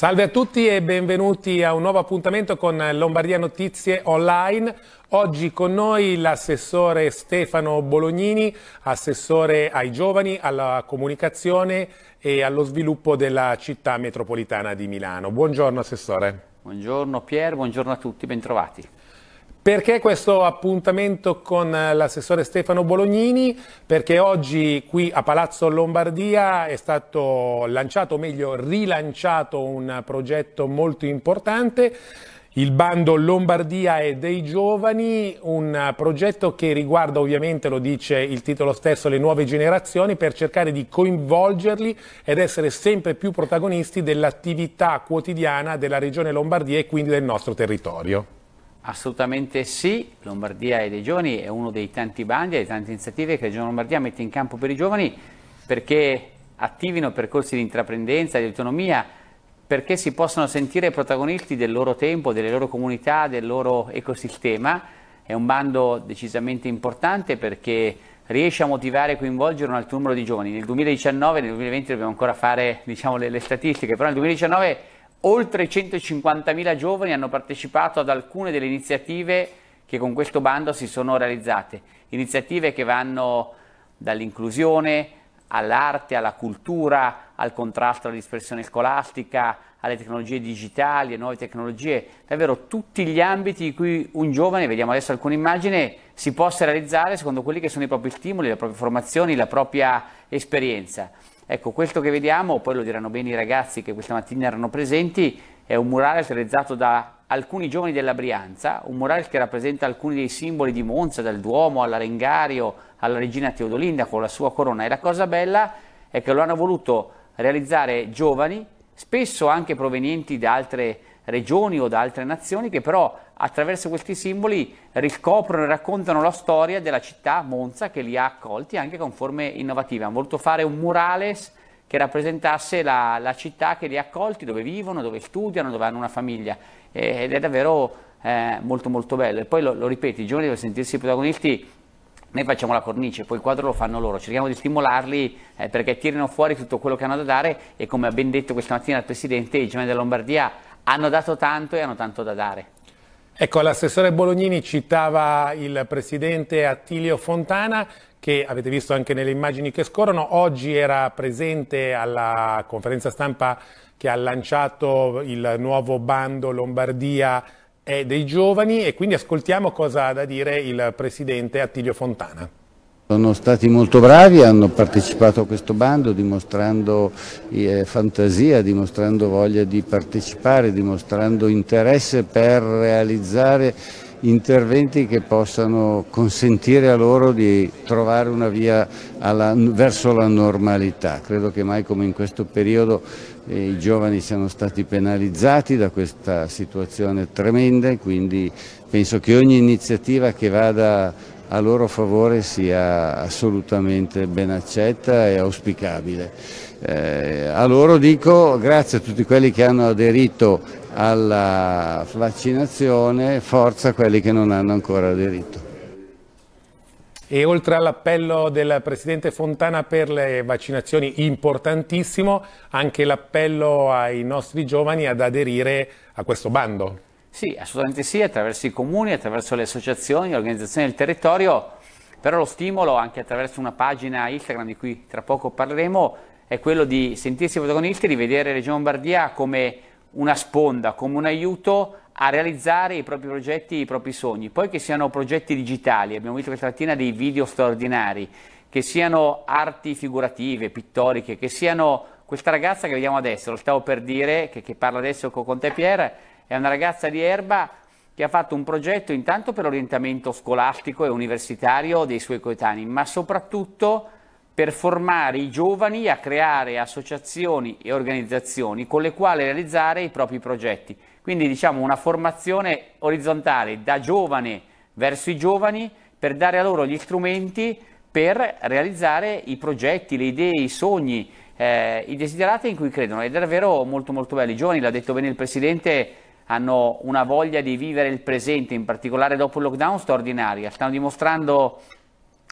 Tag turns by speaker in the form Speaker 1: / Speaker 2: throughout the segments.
Speaker 1: Salve a tutti e benvenuti a un nuovo appuntamento con Lombardia Notizie Online. Oggi con noi l'assessore Stefano Bolognini, assessore ai giovani, alla comunicazione e allo sviluppo della città metropolitana di Milano. Buongiorno assessore. Buongiorno Pier, buongiorno a tutti, bentrovati. Perché questo appuntamento con eh, l'assessore Stefano Bolognini? Perché oggi qui a Palazzo Lombardia è stato lanciato, o meglio rilanciato, un progetto molto importante il bando Lombardia e dei giovani, un progetto che riguarda ovviamente, lo dice il titolo stesso, le nuove generazioni per cercare di coinvolgerli ed essere sempre più protagonisti dell'attività quotidiana della regione Lombardia e quindi del nostro territorio. Assolutamente sì,
Speaker 2: Lombardia e dei giovani è uno dei tanti bandi e tante iniziative che la Regione Lombardia mette in campo per i giovani perché attivino percorsi di intraprendenza, di autonomia, perché si possano sentire protagonisti del loro tempo, delle loro comunità, del loro ecosistema. È un bando decisamente importante perché riesce a motivare e coinvolgere un alto numero di giovani. Nel 2019, nel 2020 dobbiamo ancora fare diciamo, le, le statistiche, però nel 2019 Oltre 150.000 giovani hanno partecipato ad alcune delle iniziative che con questo bando si sono realizzate, iniziative che vanno dall'inclusione all'arte, alla cultura, al contrasto alla dispersione scolastica, alle tecnologie digitali, alle nuove tecnologie, davvero tutti gli ambiti di cui un giovane, vediamo adesso alcune immagini, si possa realizzare secondo quelli che sono i propri stimoli, le proprie formazioni, la propria esperienza. Ecco, questo che vediamo, poi lo diranno bene i ragazzi che questa mattina erano presenti, è un murale realizzato da alcuni giovani della Brianza, un murale che rappresenta alcuni dei simboli di Monza, dal Duomo all'Arengario, alla regina Teodolinda con la sua corona. E la cosa bella è che lo hanno voluto realizzare giovani, spesso anche provenienti da altre regioni o da altre nazioni che però attraverso questi simboli riscoprono e raccontano la storia della città Monza che li ha accolti anche con forme innovative. Hanno voluto fare un murales che rappresentasse la, la città che li ha accolti, dove vivono, dove studiano, dove hanno una famiglia ed è davvero eh, molto molto bello. E poi lo, lo ripeto, i giovani devono sentirsi protagonisti noi facciamo la cornice, poi il quadro lo fanno loro, cerchiamo di stimolarli eh, perché tirino fuori tutto quello che hanno da dare e come ha ben detto questa mattina il Presidente, i giovani della Lombardia hanno dato tanto e hanno tanto da dare.
Speaker 1: Ecco, l'assessore Bolognini citava il presidente Attilio Fontana che avete visto anche nelle immagini che scorrono, oggi era presente alla conferenza stampa che ha lanciato il nuovo bando Lombardia è dei giovani e quindi ascoltiamo cosa ha da dire il presidente Attilio Fontana.
Speaker 2: Sono stati molto bravi, hanno partecipato a questo bando dimostrando eh, fantasia, dimostrando voglia di partecipare, dimostrando interesse per realizzare interventi che possano consentire a loro di trovare una via alla, verso la normalità. Credo che mai come in questo periodo eh, i giovani siano stati penalizzati da questa situazione tremenda e quindi penso che ogni iniziativa che vada a loro favore sia assolutamente ben accetta e auspicabile. Eh, a loro dico grazie a tutti quelli che hanno aderito alla vaccinazione, forza a quelli che non hanno ancora aderito.
Speaker 1: E oltre all'appello del Presidente Fontana per le vaccinazioni, importantissimo anche l'appello ai nostri giovani ad aderire a questo bando. Sì, assolutamente sì, attraverso i comuni, attraverso le associazioni,
Speaker 2: le organizzazioni del territorio, però lo stimolo anche attraverso una pagina Instagram di cui tra poco parleremo è quello di sentirsi protagonisti, di vedere Regione Lombardia come una sponda, come un aiuto a realizzare i propri progetti, i propri sogni, poi che siano progetti digitali, abbiamo visto questa mattina dei video straordinari, che siano arti figurative, pittoriche, che siano questa ragazza che vediamo adesso, lo stavo per dire, che, che parla adesso con te Pierre, è una ragazza di Erba che ha fatto un progetto intanto per l'orientamento scolastico e universitario dei suoi coetanei, ma soprattutto per formare i giovani a creare associazioni e organizzazioni con le quali realizzare i propri progetti. Quindi diciamo una formazione orizzontale da giovane verso i giovani per dare a loro gli strumenti per realizzare i progetti, le idee, i sogni, eh, i desiderati in cui credono. Ed è davvero molto molto bello. I giovani, l'ha detto bene il Presidente, hanno una voglia di vivere il presente, in particolare dopo il lockdown, straordinaria. Stanno dimostrando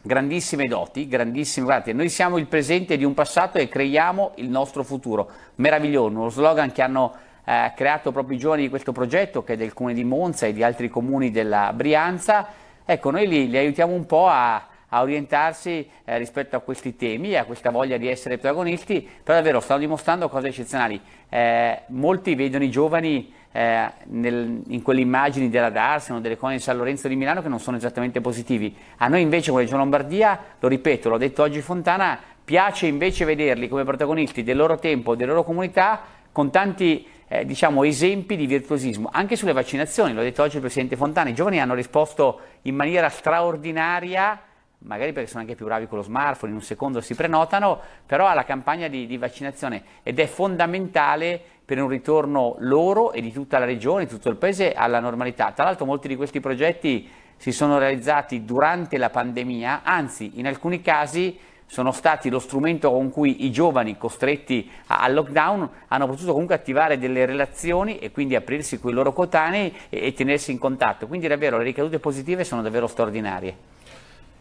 Speaker 2: grandissime doti, grandissime, guardate, noi siamo il presente di un passato e creiamo il nostro futuro. Meraviglioso, uno slogan che hanno eh, creato proprio i giovani di questo progetto, che è del comune di Monza e di altri comuni della Brianza. Ecco, noi li, li aiutiamo un po' a, a orientarsi eh, rispetto a questi temi, a questa voglia di essere protagonisti, però davvero stanno dimostrando cose eccezionali. Eh, molti vedono i giovani eh, nel, in quelle immagini della Darsen o delle Cone di San Lorenzo di Milano che non sono esattamente positivi. A noi invece come Regione Lombardia, lo ripeto, l'ho detto oggi Fontana, piace invece vederli come protagonisti del loro tempo, delle loro comunità, con tanti eh, diciamo, esempi di virtuosismo. Anche sulle vaccinazioni, l'ho detto oggi il Presidente Fontana, i giovani hanno risposto in maniera straordinaria magari perché sono anche più bravi con lo smartphone, in un secondo si prenotano, però alla campagna di, di vaccinazione ed è fondamentale per un ritorno loro e di tutta la regione, di tutto il paese alla normalità. Tra l'altro molti di questi progetti si sono realizzati durante la pandemia, anzi in alcuni casi sono stati lo strumento con cui i giovani costretti al lockdown hanno potuto comunque attivare delle relazioni e quindi aprirsi con i loro cotanei e, e tenersi in contatto. Quindi davvero le ricadute positive sono davvero
Speaker 1: straordinarie.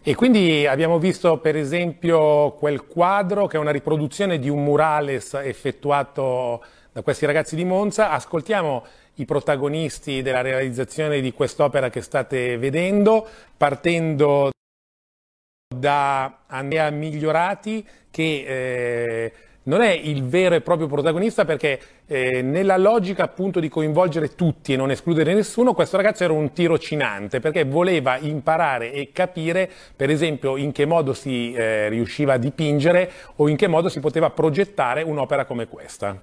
Speaker 1: E quindi abbiamo visto per esempio quel quadro che è una riproduzione di un murales effettuato da questi ragazzi di Monza. Ascoltiamo i protagonisti della realizzazione di quest'opera che state vedendo, partendo da Andrea Migliorati che... Eh, non è il vero e proprio protagonista perché eh, nella logica appunto di coinvolgere tutti e non escludere nessuno, questo ragazzo era un tirocinante perché voleva imparare e capire per esempio in che modo si eh, riusciva a dipingere o in che modo si poteva progettare un'opera come questa.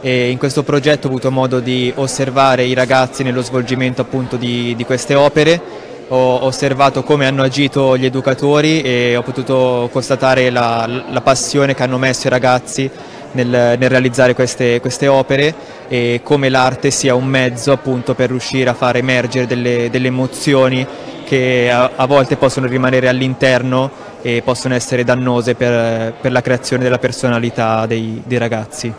Speaker 2: E in questo progetto ho avuto modo di osservare i ragazzi nello svolgimento appunto di, di queste opere ho osservato come hanno agito gli educatori e ho potuto constatare la, la passione che hanno messo i ragazzi nel, nel realizzare queste, queste, opere e come l'arte sia un mezzo appunto per riuscire a far emergere delle, delle emozioni che a, a, volte possono rimanere all'interno e possono essere dannose per, per la creazione della personalità dei, dei ragazzi.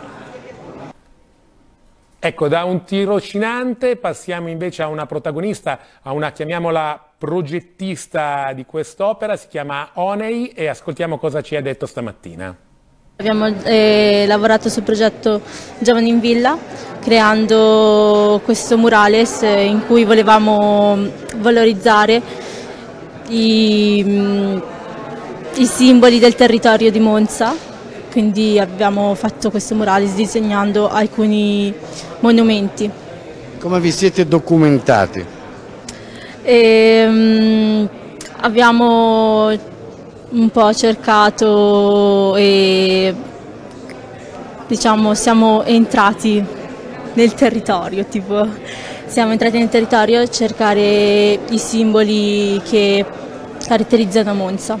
Speaker 1: Ecco, da un tirocinante passiamo invece a una protagonista, a una chiamiamola progettista di quest'opera, si chiama Onei e ascoltiamo cosa ci ha detto stamattina. Abbiamo eh, lavorato sul progetto Giovani in Villa creando questo murales eh, in cui volevamo valorizzare i, mm, i simboli del territorio di Monza, quindi abbiamo fatto questo murales disegnando alcuni monumenti.
Speaker 2: Come vi siete documentati?
Speaker 1: E, um, abbiamo un po' cercato e diciamo siamo entrati nel territorio, tipo siamo entrati nel territorio a cercare i simboli che caratterizzano Monza.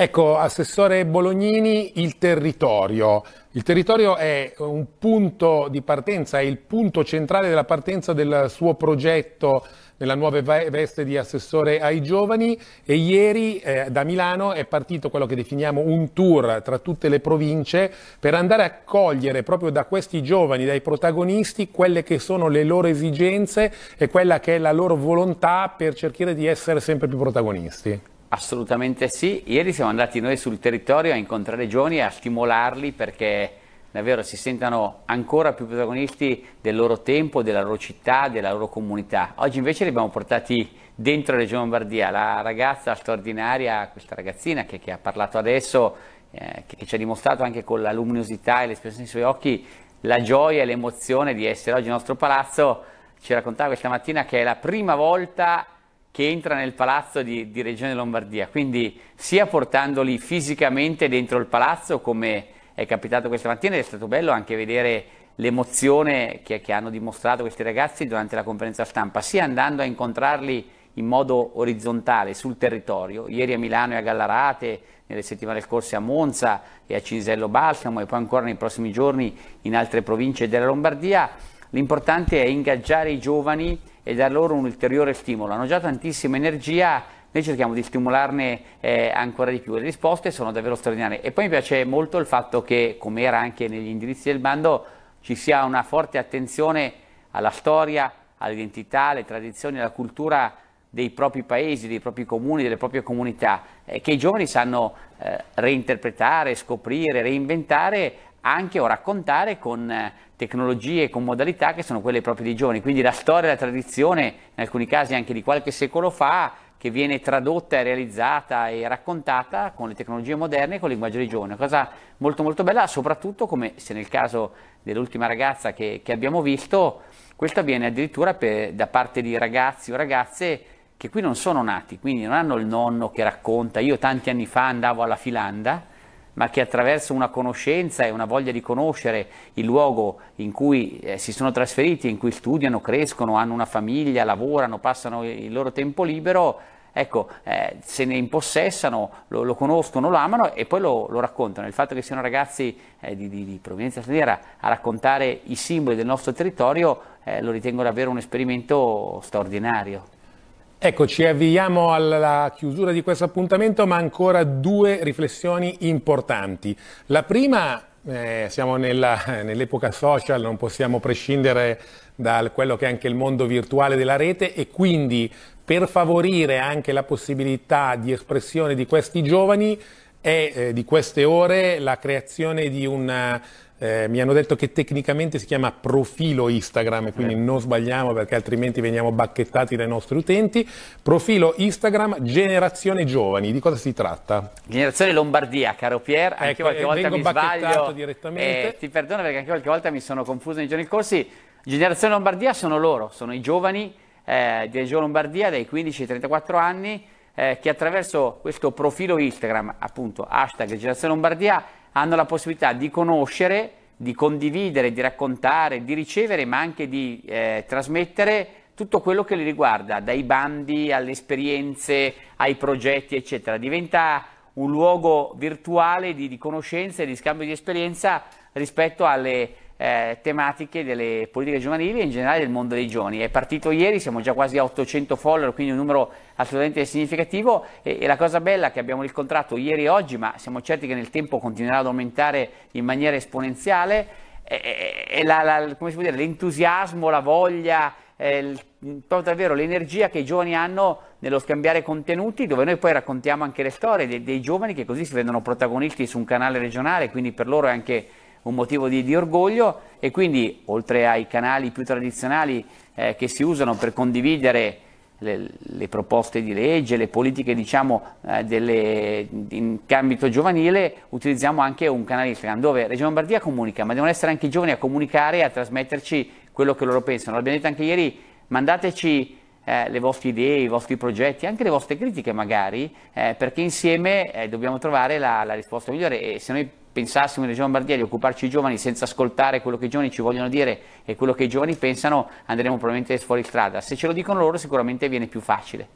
Speaker 1: Ecco, Assessore Bolognini, il territorio. Il territorio è un punto di partenza, è il punto centrale della partenza del suo progetto nella nuova veste di assessore ai giovani e ieri eh, da Milano è partito quello che definiamo un tour tra tutte le province per andare a cogliere proprio da questi giovani, dai protagonisti, quelle che sono le loro esigenze e quella che è la loro volontà per cercare di essere sempre più protagonisti.
Speaker 2: Assolutamente sì, ieri siamo andati noi sul territorio a incontrare i giovani e a stimolarli perché davvero si sentano ancora più protagonisti del loro tempo, della loro città, della loro comunità. Oggi invece li abbiamo portati dentro Regione Lombardia, la ragazza straordinaria, questa ragazzina che, che ha parlato adesso, eh, che, che ci ha dimostrato anche con la luminosità e l'espressione dei suoi occhi la gioia e l'emozione di essere oggi nel nostro palazzo, ci raccontava questa mattina che è la prima volta che entra nel palazzo di, di Regione Lombardia, quindi sia portandoli fisicamente dentro il palazzo come è capitato questa mattina ed è stato bello anche vedere l'emozione che, che, hanno dimostrato questi ragazzi durante la conferenza stampa, sia andando a incontrarli in modo orizzontale sul territorio, ieri a Milano e a Gallarate, nelle settimane scorse a Monza e a Cinsello Balsamo e poi ancora nei prossimi giorni in altre province della Lombardia, l'importante è ingaggiare i giovani e dar loro un ulteriore stimolo. Hanno già tantissima energia, noi cerchiamo di stimolarne eh, ancora di più. Le risposte sono davvero straordinarie. E poi mi piace molto il fatto che, come era anche negli indirizzi del bando, ci sia una forte attenzione alla storia, all'identità, alle tradizioni, alla cultura dei propri paesi, dei propri comuni, delle proprie comunità, eh, che i giovani sanno eh, reinterpretare, scoprire, reinventare anche o raccontare con eh, tecnologie e con modalità che sono quelle proprie dei giovani. Quindi la storia, la tradizione, in alcuni casi anche di qualche secolo fa, che viene tradotta e realizzata e raccontata con le tecnologie moderne e con il linguaggio dei giovani. Una cosa molto molto bella, soprattutto come se nel caso dell'ultima ragazza che, che abbiamo visto, questo avviene addirittura per, da parte di ragazzi o ragazze che qui non sono nati, quindi non hanno il nonno che racconta. Io tanti anni fa andavo alla Filanda, ma che attraverso una conoscenza e una voglia di conoscere il luogo in cui eh, si sono trasferiti, in cui studiano, crescono, hanno una famiglia, lavorano, passano il loro tempo libero, ecco, eh, se ne impossessano, lo, lo, conoscono, lo amano e poi lo, lo raccontano. Il fatto che siano ragazzi eh, di, di, di, provenienza straniera a raccontare i simboli del nostro territorio eh, lo ritengo davvero
Speaker 1: un esperimento straordinario. Ecco, ci avviamo alla chiusura di questo appuntamento, ma ancora due riflessioni importanti. La prima, eh, siamo nell'epoca social, non possiamo prescindere da quello che è anche il mondo virtuale della rete e quindi per favorire anche la possibilità di espressione di questi giovani è eh, di queste ore la creazione di un eh, mi hanno detto che tecnicamente si chiama profilo Instagram, quindi eh. non sbagliamo perché altrimenti veniamo bacchettati dai nostri utenti. Profilo Instagram Generazione Giovani, di cosa si tratta?
Speaker 2: Generazione Lombardia, caro Pier, anche ecco, qualche eh, volta mi sbaglio. Direttamente. Eh, ti perdono perché anche qualche volta mi sono confuso nei giorni corsi. Generazione Lombardia sono loro, sono i giovani eh, di Regione Lombardia dai 15 ai 34 anni eh, che attraverso questo profilo Instagram, appunto hashtag Generazione Lombardia, hanno la possibilità di conoscere, di condividere, di raccontare, di ricevere, ma anche di eh, trasmettere tutto quello che li riguarda, dai bandi alle esperienze, ai progetti, eccetera. Diventa un luogo virtuale di, di e di scambio di esperienza rispetto alle eh, tematiche delle politiche giovanili e in generale del mondo dei giovani. È partito ieri, siamo già quasi a 800 follower, quindi un numero assolutamente significativo e, e la cosa bella è che abbiamo riscontrato ieri e oggi, ma siamo certi che nel tempo continuerà ad aumentare in maniera esponenziale, è, eh, eh, eh, l'entusiasmo, la voglia, il, proprio davvero l'energia che i giovani hanno nello scambiare contenuti, dove noi poi raccontiamo anche le storie dei, dei giovani che così si vedono protagonisti su un canale regionale, quindi per loro è anche un motivo di, di orgoglio e quindi oltre ai canali più tradizionali eh, che si usano per condividere le, le, proposte di legge, le politiche diciamo, eh, delle, in ambito giovanile, utilizziamo anche un canale Instagram dove Reggio Lombardia comunica, ma devono essere anche i giovani a comunicare e a trasmetterci quello che loro pensano. L'abbiamo detto anche ieri, mandateci eh, le vostre idee, i vostri progetti, anche le vostre critiche magari, eh, perché insieme eh, dobbiamo trovare la, la risposta migliore e se noi pensassimo in Regione Lombardia di occuparci dei giovani senza ascoltare quello che i giovani ci vogliono dire e quello che i giovani pensano, andremo probabilmente
Speaker 1: fuori strada. Se ce lo dicono loro sicuramente viene più facile.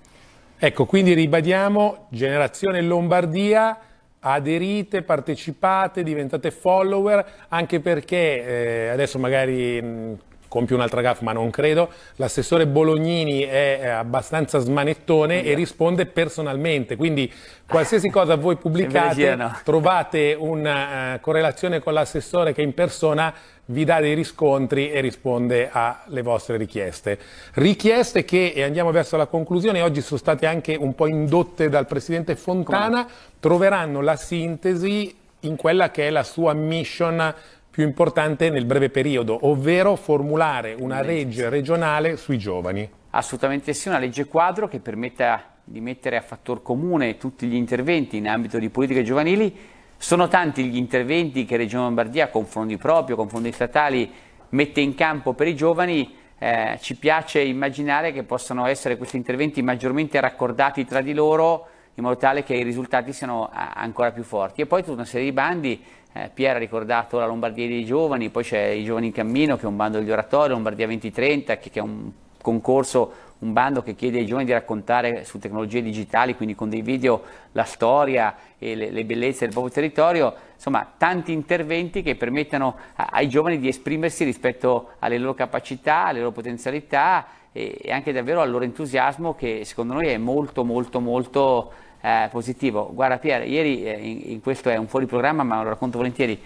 Speaker 1: Ecco, quindi ribadiamo, generazione Lombardia, aderite, partecipate, diventate follower, anche perché eh, adesso magari... Mh, compie un'altra gaffa, ma non credo. L'assessore Bolognini è eh, abbastanza smanettone e risponde personalmente, quindi qualsiasi cosa voi pubblicate trovate una eh, correlazione con l'assessore che in persona vi dà dei riscontri e risponde alle vostre richieste. Richieste che, e andiamo verso la conclusione, oggi sono state anche un po' indotte dal Presidente Fontana, troveranno la sintesi in quella che è la sua mission più importante nel breve periodo, ovvero formulare una legge regionale sui giovani. Assolutamente sì, una legge quadro che permetta di mettere a fattor comune
Speaker 2: tutti gli interventi in ambito di politiche giovanili. Sono tanti gli interventi che Regione Lombardia, con fondi propri, con fondi statali, mette in campo per i giovani. Eh, ci piace immaginare che possano essere questi interventi maggiormente raccordati tra di loro in modo tale che i risultati siano ancora più forti. E poi tutta una serie di bandi eh, Pier ha ricordato la Lombardia dei giovani, poi c'è i giovani in cammino che è un bando degli oratori, Lombardia 2030 che, che è un concorso, un bando che chiede ai giovani di raccontare su tecnologie digitali, quindi con dei video la storia e le, le bellezze del proprio territorio, insomma tanti interventi che permettano a, ai giovani di esprimersi rispetto alle loro capacità, alle loro potenzialità e, e anche davvero al loro entusiasmo che secondo noi è molto molto molto eh, positivo. Guarda Pier, ieri eh, in, in questo è un fuori programma, ma lo racconto volentieri.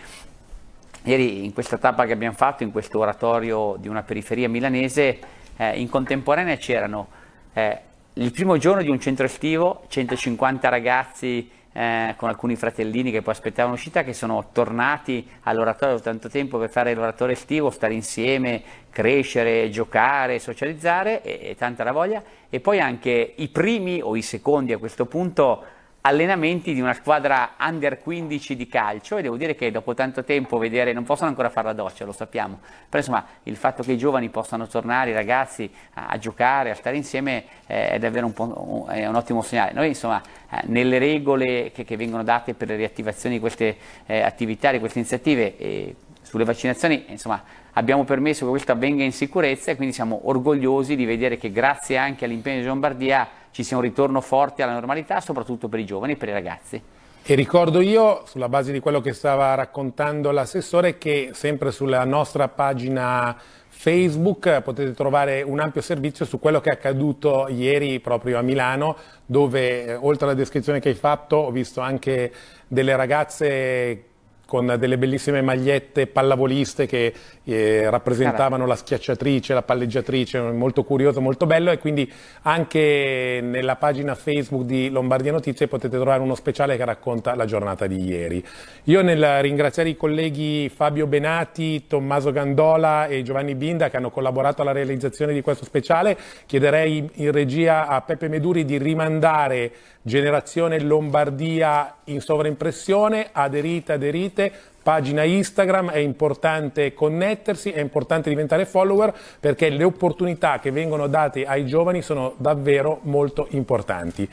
Speaker 2: Ieri in questa tappa che abbiamo fatto, in questo oratorio di una periferia milanese, eh, in contemporanea c'erano eh, il primo giorno di un centro estivo, 150 ragazzi eh, con alcuni fratellini che poi aspettavano l'uscita, che sono tornati all'oratorio da tanto tempo per fare l'oratorio estivo, stare insieme, crescere, giocare, socializzare, e, e tanta la voglia. E poi anche i primi o i secondi a questo punto allenamenti di una squadra under 15 di calcio e devo dire che dopo tanto tempo vedere, non possono ancora fare la doccia, lo sappiamo, però insomma il fatto che i giovani possano tornare, i ragazzi, a, a giocare, a stare insieme eh, è davvero un, è un, ottimo segnale. Noi insomma eh, nelle regole che, che, vengono date per le riattivazioni di queste eh, attività, di queste iniziative, e sulle vaccinazioni, insomma abbiamo permesso che questo avvenga in sicurezza e quindi siamo orgogliosi di vedere che grazie anche all'impegno di Lombardia ci sia un ritorno forte alla normalità, soprattutto
Speaker 1: per i giovani e per i ragazzi. E ricordo io, sulla base di quello che stava raccontando l'assessore, che sempre sulla nostra pagina Facebook potete trovare un ampio servizio su quello che è accaduto ieri proprio a Milano, dove eh, oltre alla descrizione che hai fatto ho visto anche delle ragazze con delle bellissime magliette pallavoliste che eh, rappresentavano ah, la schiacciatrice, la palleggiatrice, molto curioso, molto bello e quindi anche nella pagina Facebook di Lombardia Notizie potete trovare uno speciale che racconta la giornata di ieri. Io nel ringraziare i colleghi Fabio Benati, Tommaso Gandola e Giovanni Binda che hanno collaborato alla realizzazione di questo speciale, chiederei in regia a Peppe Meduri di rimandare Generazione Lombardia in sovraimpressione, aderite, aderite, pagina Instagram, è importante connettersi, è importante diventare follower perché le opportunità che vengono date ai giovani sono davvero molto importanti.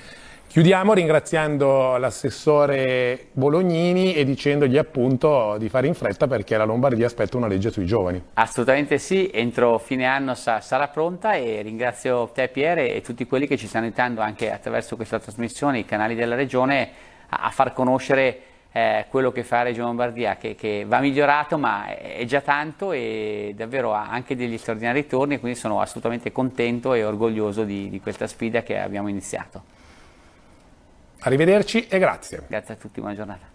Speaker 1: Chiudiamo ringraziando l'assessore Bolognini e dicendogli appunto di fare in fretta perché la Lombardia aspetta una legge sui giovani.
Speaker 2: Assolutamente sì, entro fine anno sa sarà pronta e ringrazio te Pierre e tutti quelli che ci stanno aiutando anche attraverso questa trasmissione, i canali della Regione, a, a far conoscere eh, quello che fa Regione Lombardia, che, che, va migliorato ma è, è già tanto e davvero ha anche degli straordinari ritorni, quindi sono assolutamente contento e orgoglioso di, di questa sfida che abbiamo iniziato. Arrivederci e grazie. Grazie a tutti, buona giornata.